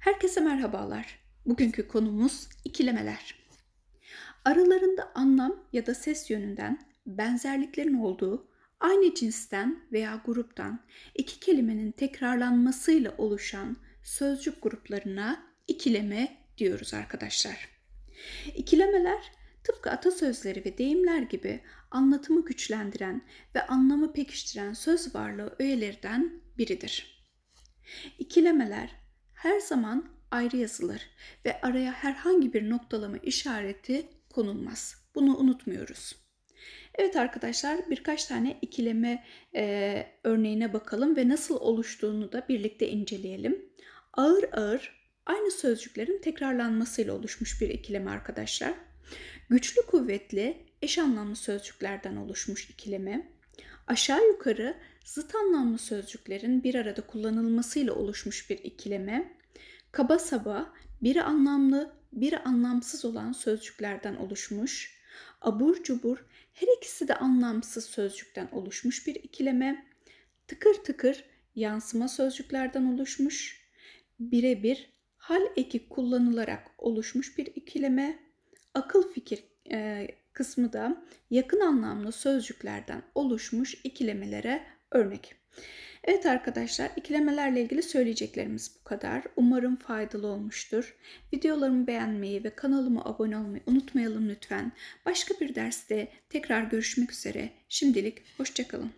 Herkese merhabalar. Bugünkü konumuz ikilemeler. Aralarında anlam ya da ses yönünden benzerliklerin olduğu aynı cinsten veya gruptan iki kelimenin tekrarlanmasıyla oluşan sözcük gruplarına ikileme diyoruz arkadaşlar. İkilemeler tıpkı atasözleri ve deyimler gibi anlatımı güçlendiren ve anlamı pekiştiren söz varlığı öğelerden biridir. İkilemeler her zaman ayrı yazılır ve araya herhangi bir noktalama işareti konulmaz. Bunu unutmuyoruz. Evet arkadaşlar birkaç tane ikileme e, örneğine bakalım ve nasıl oluştuğunu da birlikte inceleyelim. Ağır ağır aynı sözcüklerin tekrarlanmasıyla oluşmuş bir ikileme arkadaşlar. Güçlü kuvvetli eş anlamlı sözcüklerden oluşmuş ikileme. Aşağı yukarı zıt anlamlı sözcüklerin bir arada kullanılmasıyla oluşmuş bir ikileme, kaba saba biri anlamlı, biri anlamsız olan sözcüklerden oluşmuş, abur cubur her ikisi de anlamsız sözcükten oluşmuş bir ikileme, tıkır tıkır yansıma sözcüklerden oluşmuş, birebir hal eki kullanılarak oluşmuş bir ikileme, akıl fikir e, kısmı da yakın anlamlı sözcüklerden oluşmuş ikilemelere örnek. Evet arkadaşlar ikilemelerle ilgili söyleyeceklerimiz bu kadar. Umarım faydalı olmuştur. Videolarımı beğenmeyi ve kanalıma abone olmayı unutmayalım lütfen. Başka bir derste tekrar görüşmek üzere. Şimdilik hoşçakalın.